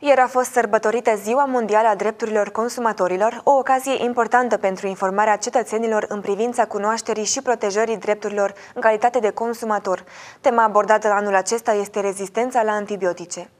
Ieri a fost sărbătorită Ziua Mondială a Drepturilor Consumatorilor, o ocazie importantă pentru informarea cetățenilor în privința cunoașterii și protejării drepturilor în calitate de consumator. Tema abordată anul acesta este rezistența la antibiotice.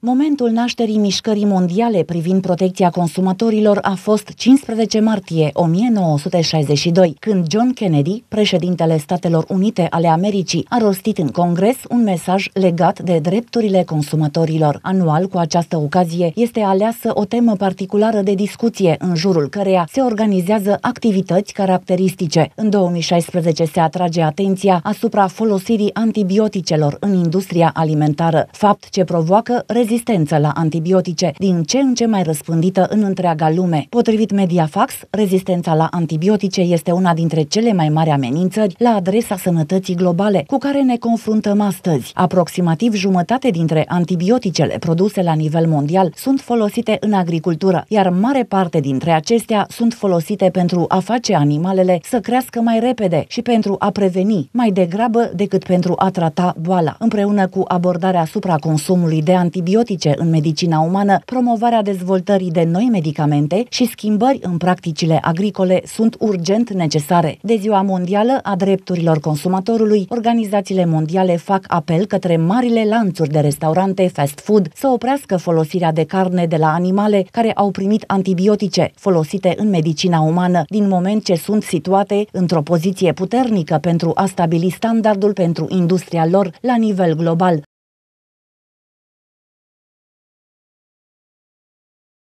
Momentul nașterii mișcării mondiale privind protecția consumatorilor a fost 15 martie 1962, când John Kennedy, președintele Statelor Unite ale Americii, a rostit în Congres un mesaj legat de drepturile consumatorilor. Anual, cu această ocazie, este aleasă o temă particulară de discuție, în jurul căreia se organizează activități caracteristice. În 2016 se atrage atenția asupra folosirii antibioticelor în industria alimentară, fapt ce provoacă rezistență la antibiotice, din ce în ce mai răspândită în întreaga lume. Potrivit Mediafax, rezistența la antibiotice este una dintre cele mai mari amenințări la adresa sănătății globale cu care ne confruntăm astăzi. Aproximativ jumătate dintre antibioticele produse la nivel mondial sunt folosite în agricultură, iar mare parte dintre acestea sunt folosite pentru a face animalele să crească mai repede și pentru a preveni mai degrabă decât pentru a trata boala, împreună cu abordarea asupra consumului de antibiotice antibiotice în medicina umană, promovarea dezvoltării de noi medicamente și schimbări în practicile agricole sunt urgent necesare. De Ziua Mondială a Drepturilor Consumatorului, organizațiile mondiale fac apel către marile lanțuri de restaurante fast food să oprească folosirea de carne de la animale care au primit antibiotice folosite în medicina umană, din moment ce sunt situate într-o poziție puternică pentru a stabili standardul pentru industria lor la nivel global.